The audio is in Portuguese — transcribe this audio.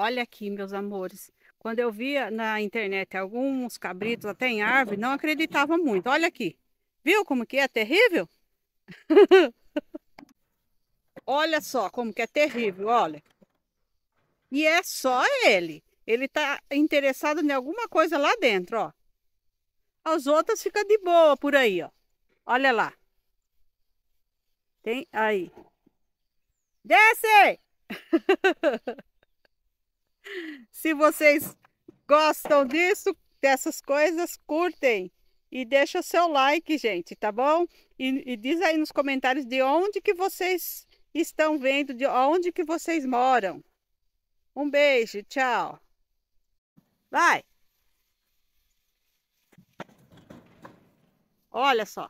Olha aqui, meus amores. Quando eu via na internet alguns cabritos até em árvore, não acreditava muito. Olha aqui. Viu como que é terrível? olha só como que é terrível, olha. E é só ele. Ele tá interessado em alguma coisa lá dentro, ó. As outras ficam de boa por aí, ó. Olha lá. Tem aí. Desce! Se vocês gostam disso, dessas coisas, curtem e deixa o seu like, gente, tá bom? E, e, diz aí nos comentários de onde que vocês estão vendo, de onde que vocês moram. Um beijo, tchau. Vai. Olha só.